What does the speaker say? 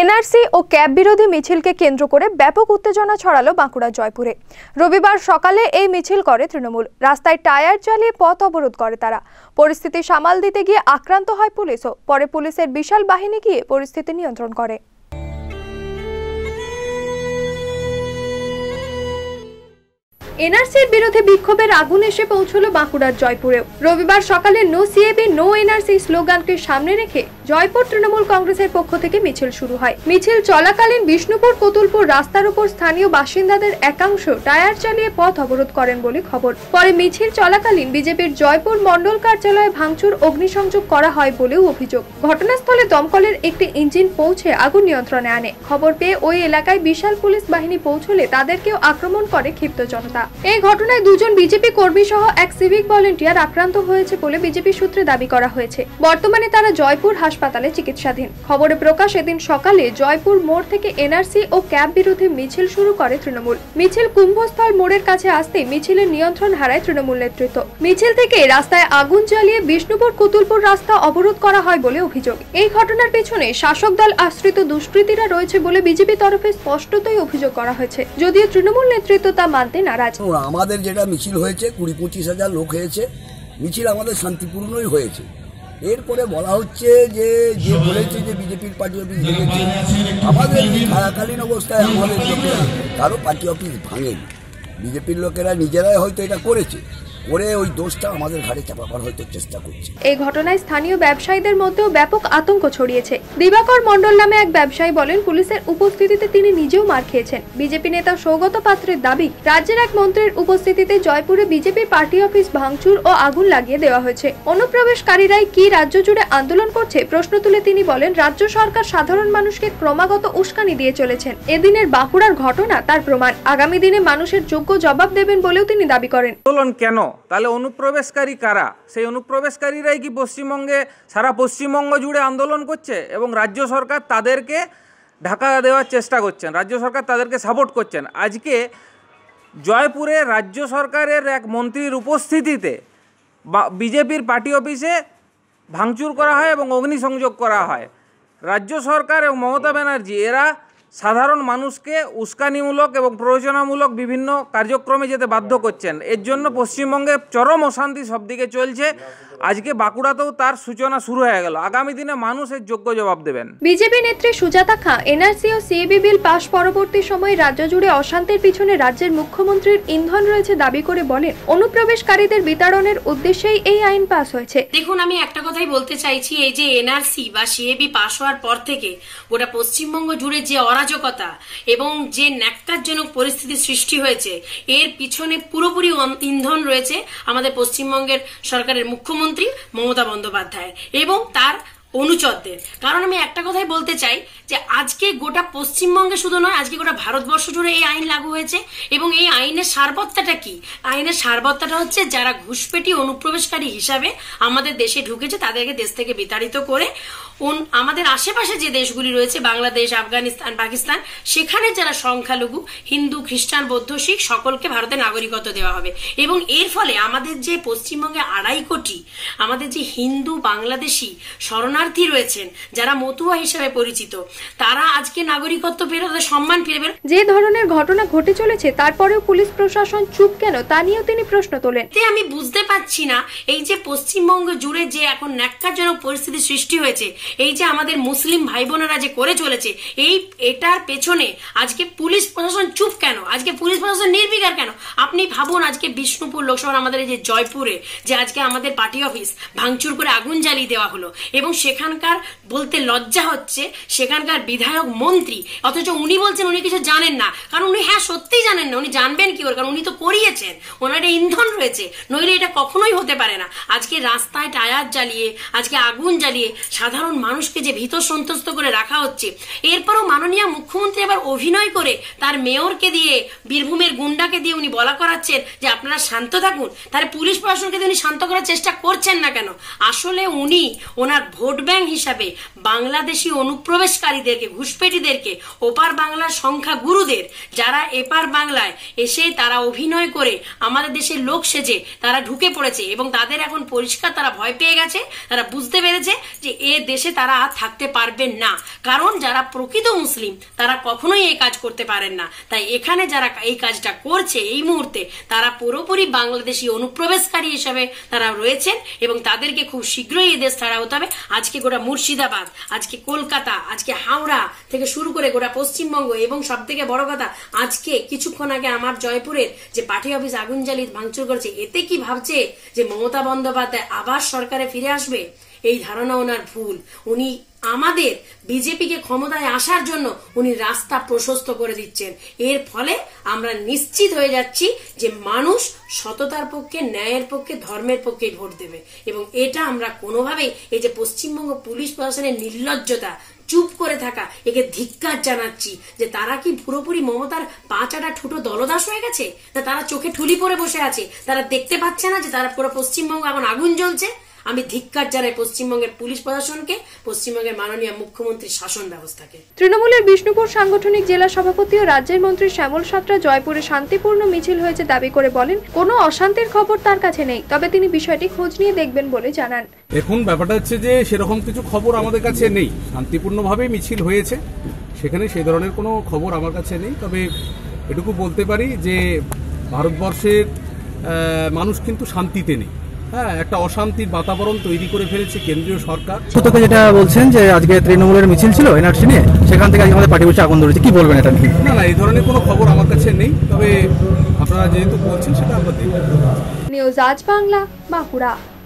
NRC ও cab বিরোধী মিছিলকে কেন্দ্র করে ব্যাপক উত্তেজনা ছড়ালো বাঁকুড়া জয়পুরে রবিবার সকালে এই মিছিল করে তৃণমূল রাস্তায় টায়ার চালিয়ে পথ অবরোধ করে তারা পরিস্থিতি সামাল দিতে গিয়ে আক্রান্ত হয় পুলিশও পরে পুলিশের বিশাল বাহিনী গিয়ে পরিস্থিতি নিয়ন্ত্রণ করে এনআরসির বিরুদ্ধে বিক্ষোভের আগুন এসে পৌঁছল বাঁকুড়ার জয়পুরেও রবিবার সকালে নো সিএবি নো এনআরসি স্লোগানকে সামনে রেখে জয়পুর তৃণমূল কংগ্রেসের পক্ষ থেকে মিছিল শুরু হয় মিছিল চলাকালীন বিষ্ণুপুর কতুলপুর রাস্তার উপর স্থানীয় বাসিন্দাদের একাংশ টায়ার চালিয়ে পথ অবরোধ করেন বলে খবর পরে মিছিল চলাকালীন বিজেপির জয়পুর মণ্ডল কার্যালয়ে ভাঙচুর অগ্নিসংযোগ করা হয় বলেও অভিযোগ ঘটনাস্থলে দমকলের একটি ইঞ্জিন পৌঁছে আগুন নিয়ন্ত্রণে আনে খবর পেয়ে ওই এলাকায় বিশাল পুলিশ বাহিনী পৌঁছলে তাদেরকেও আক্রমণ করে ক্ষিপ্ত জনতা এই ঘটনায় দুজন বিজেপি কর্মী সহ এক সিভিক ভলেন্টিয়ার আক্রান্ত হয়েছে বলে বিজেপি সূত্রে দাবি করা হয়েছে বর্তমানে তারা জয়পুর হাসপাতাল হাসপাতালে চিকিৎসাধীন খবরে প্রকাশ এদিন সকালে জয়পুর মোড় থেকে এনআরসি ও ক্যাব বিরুদ্ধে মিছিল শুরু করে তৃণমূল মিছিল কুম্ভস্থল মোড়ের কাছে আসতে মিছিলের নিয়ন্ত্রণ হারায় তৃণমূল নেতৃত্ব মিছিল থেকে রাস্তায় আগুন জ্বালিয়ে বিষ্ণুপুর কুতুলপুর রাস্তা অবরোধ করা হয় বলে অভিযোগ এই ঘটনার পেছনে শাসক দল আশ্রিত দুষ্কৃতীরা রয়েছে বলে বিজেপি তরফে স্পষ্টতই অভিযোগ করা হয়েছে যদিও তৃণমূল নেতৃত্ব তা মানতে নারাজ আমাদের যেটা মিছিল হয়েছে কুড়ি পঁচিশ হাজার লোক হয়েছে মিছিল আমাদের শান্তিপূর্ণই হয়েছে এরপরে বলা হচ্ছে যে যে বলেছে যে বিজেপির পার্টি অফিস ভেঙেছে আমাদের থাকাকালীন অবস্থায় আমাদের কারো পার্টি অফিস ভাঙেনি বিজেপির লোকেরা নিজেরাই হয়তো এটা করেছে ওরে ওই দোষটা আমাদের ঘাড়ে চাপাবার হয়তো চেষ্টা করছে এই ঘটনায় স্থানীয় ব্যবসায়ীদের মধ্যেও ব্যাপক আতঙ্ক ছড়িয়েছে দিবাকর মণ্ডল নামে এক ব্যবসায়ী বলেন পুলিশের উপস্থিতিতে তিনি নিজেও মার খেয়েছেন বিজেপি নেতা সৌগত পাত্রের দাবি রাজ্যের এক মন্ত্রীর উপস্থিতিতে জয়পুরে বিজেপি পার্টি অফিস ভাঙচুর ও আগুন লাগিয়ে দেওয়া হয়েছে অনুপ্রবেশকারীরাই কি রাজ্য জুড়ে আন্দোলন করছে প্রশ্ন তুলে তিনি বলেন রাজ্য সরকার সাধারণ মানুষকে ক্রমাগত উস্কানি দিয়ে চলেছেন এদিনের বাঁকুড়ার ঘটনা তার প্রমাণ আগামী দিনে মানুষের যোগ্য জবাব দেবেন বলেও তিনি দাবি করেন আন্দোলন কেন তাহলে অনুপ্রবেশকারী কারা সেই অনুপ্রবেশকারীরাই কি পশ্চিমবঙ্গে সারা পশ্চিমবঙ্গ জুড়ে আন্দোলন করছে এবং রাজ্য সরকার তাদেরকে ঢাকা দেওয়ার চেষ্টা করছেন রাজ্য সরকার তাদেরকে সাপোর্ট করছেন আজকে জয়পুরে রাজ্য সরকারের এক মন্ত্রীর উপস্থিতিতে বিজেপির পার্টি অফিসে ভাঙচুর করা হয় এবং অগ্নিসংযোগ করা হয় রাজ্য সরকার এবং মমতা ব্যানার্জি এরা সাধারণ মানুষকে উস্কানিমূলক এবং প্রযোজনামূলক বিভিন্ন কার্যক্রমে যেতে বাধ্য করছেন এর জন্য পশ্চিমবঙ্গে চরম অশান্তি সবদিকে চলছে আজকে বাঁকুড়াতেও তার সূচনা শুরু হয়ে গেল আগামী দিনে মানুষ এর যোগ্য জবাব দেবেন বিজেপি নেত্রী সুজাতা খাঁ এনআরসি ও সিএবি বিল পাশ পরবর্তী সময়ে রাজ্য জুড়ে অশান্তির পিছনে রাজ্যের মুখ্যমন্ত্রীর ইন্ধন রয়েছে দাবি করে বলেন অনুপ্রবেশকারীদের বিতাড়নের উদ্দেশ্যেই এই আইন পাস হয়েছে দেখুন আমি একটা কথাই বলতে চাইছি এই যে এনআরসি বা সিএবি পাস হওয়ার পর থেকে গোটা পশ্চিমবঙ্গ জুড়ে যে অরাজকতা এবং যে ন্যাক্কারজনক পরিস্থিতি সৃষ্টি হয়েছে এর পিছনে পুরোপুরি ইন্ধন রয়েছে আমাদের পশ্চিমবঙ্গের সরকারের মুখ্যমন্ত্রী মুখ্যমন্ত্রী মমতা বন্দ্যোপাধ্যায় এবং তার অনুচরদের কারণ আমি একটা কথাই বলতে চাই যে আজকে গোটা পশ্চিমবঙ্গে শুধু নয় আজকে গোটা ভারতবর্ষ জুড়ে এই আইন লাগু হয়েছে এবং এই আইনের সারবত্তাটা কি আইনের সারবত্তাটা হচ্ছে যারা ঘুষপেটি অনুপ্রবেশকারী হিসাবে আমাদের দেশে ঢুকেছে তাদেরকে দেশ থেকে বিতাড়িত করে আমাদের আশেপাশে যে দেশগুলি রয়েছে বাংলাদেশ আফগানিস্তান পাকিস্তান সেখানে যারা সংখ্যালঘু হিন্দু খ্রিস্টান বৌদ্ধ শিখ সকলকে ভারতের নাগরিকত্ব দেওয়া হবে এবং এর ফলে আমাদের যে পশ্চিমবঙ্গে আড়াই কোটি আমাদের যে হিন্দু বাংলাদেশি শরণ শরণার্থী রয়েছেন যারা মতুয়া হিসেবে পরিচিত তারা আজকে নাগরিকত্ব পেয়ে সম্মান ফিরে পেল যে ধরনের ঘটনা ঘটে চলেছে তারপরেও পুলিশ প্রশাসন চুপ কেন তা নিয়েও তিনি প্রশ্ন তোলেন আমি বুঝতে পারছি না এই যে পশ্চিমবঙ্গ জুড়ে যে এখন ন্যাক্কাজনক পরিস্থিতি সৃষ্টি হয়েছে এই যে আমাদের মুসলিম ভাই বোনেরা যে করে চলেছে এই এটার পেছনে আজকে পুলিশ প্রশাসন চুপ কেন আজকে পুলিশ প্রশাসন নির্বিকার কেন আপনি ভাবুন আজকে বিষ্ণুপুর লোকসভা আমাদের এই যে জয়পুরে যে আজকে আমাদের পার্টি অফিস ভাঙচুর করে আগুন জ্বালিয়ে দেওয়া হলো এবং সে সেখানকার বলতে লজ্জা হচ্ছে সেখানকার বিধায়ক মন্ত্রী অথচ উনি বলছেন উনি কিছু জানেন না কারণ উনি হ্যাঁ সত্যিই জানেন না উনি জানবেন কি ওর কারণ উনি তো করিয়েছেন ওনার এটা ইন্ধন রয়েছে নইলে এটা কখনোই হতে পারে না আজকে রাস্তায় টায়ার জ্বালিয়ে আজকে আগুন জ্বালিয়ে সাধারণ মানুষকে যে ভীত সন্তস্ত করে রাখা হচ্ছে এরপরও মাননীয় মুখ্যমন্ত্রী আবার অভিনয় করে তার মেয়রকে দিয়ে বীরভূমের গুন্ডাকে দিয়ে উনি বলা করাচ্ছেন যে আপনারা শান্ত থাকুন তার পুলিশ প্রশাসনকে দিয়ে উনি শান্ত করার চেষ্টা করছেন না কেন আসলে উনি ওনার ভোট ভোট ব্যাংক হিসাবে বাংলাদেশি অনুপ্রবেশকারীদেরকে ঘুষপেটিদেরকে ওপার বাংলার সংখ্যা গুরুদের যারা এপার বাংলায় এসে তারা অভিনয় করে আমাদের দেশের লোক সেজে তারা ঢুকে পড়েছে এবং তাদের এখন পরিষ্কার তারা ভয় পেয়ে গেছে তারা বুঝতে পেরেছে যে এ দেশে তারা আর থাকতে পারবেন না কারণ যারা প্রকৃত মুসলিম তারা কখনোই এই কাজ করতে পারেন না তাই এখানে যারা এই কাজটা করছে এই মুহূর্তে তারা পুরোপুরি বাংলাদেশি অনুপ্রবেশকারী হিসাবে তারা রয়েছেন এবং তাদেরকে খুব শীঘ্রই এই দেশ ছাড়া হতে হবে আজ আজকে গোটা মুর্শিদাবাদ আজকে কলকাতা আজকে হাওড়া থেকে শুরু করে গোটা পশ্চিমবঙ্গ এবং সব থেকে বড় কথা আজকে কিছুক্ষণ আগে আমার জয়পুরের যে পার্টি অফিস আগুন জ্বালিয়ে ভাঙচুর করেছে এতে কি ভাবছে যে মমতা বন্দ্যোপাধ্যায় আবার সরকারে ফিরে আসবে এই ধারণা ওনার ভুল উনি আমাদের বিজেপিকে ক্ষমতায় আসার জন্য উনি রাস্তা প্রশস্ত করে দিচ্ছেন এর ফলে আমরা নিশ্চিত হয়ে যাচ্ছি যে মানুষ সততার পক্ষে ন্যায়ের পক্ষে ধর্মের পক্ষে ভোট দেবে এবং এটা আমরা কোনোভাবেই এই যে পশ্চিমবঙ্গ পুলিশ প্রশাসনের নির্লজ্জতা চুপ করে থাকা একে ধিক্কার জানাচ্ছি যে তারা কি পুরোপুরি মমতার পাঁচাটা ঠুটো দলদাস হয়ে গেছে তা তারা চোখে ঠুলি পরে বসে আছে তারা দেখতে পাচ্ছে না যে তারা পুরো পশ্চিমবঙ্গ এখন আগুন জ্বলছে আমি ধিক্কার জানাই পশ্চিমবঙ্গের পুলিশ প্রশাসনকে পশ্চিমবঙ্গের মাননীয় মুখ্যমন্ত্রীর শাসন ব্যবস্থাকে তৃণমূলের বিষ্ণুপুর সাংগঠনিক জেলা সভাপতি ও রাজ্যের মন্ত্রী শ্যামল সাতরা জয়পুরে শান্তিপূর্ণ মিছিল হয়েছে দাবি করে বলেন কোনো অশান্তির খবর তার কাছে নেই তবে তিনি বিষয়টি খোঁজ নিয়ে দেখবেন বলে জানান এখন ব্যাপারটা হচ্ছে যে সেরকম কিছু খবর আমাদের কাছে নেই শান্তিপূর্ণভাবে মিছিল হয়েছে সেখানে সেই ধরনের কোনো খবর আমার কাছে নেই তবে এটুকু বলতে পারি যে ভারতবর্ষের মানুষ কিন্তু শান্তিতে নেই হ্যাঁ একটা অশান্তির বাতাবরণ তৈরি করে ফেলেছে কেন্দ্রীয় সরকার সত্যকে যেটা বলছেন যে আজকে তৃণমূলের মিছিল ছিল এনআরসি নিয়ে সেখান থেকে আজকে আমাদের পার্টি বসে আগুন ধরেছে কি বলবেন এটা না না এই ধরনের কোনো খবর আমার কাছে নেই তবে আপনারা যেহেতু বলছেন সেটা আমরা দেখব নিউজ আজ বাংলা বাঁকুড়া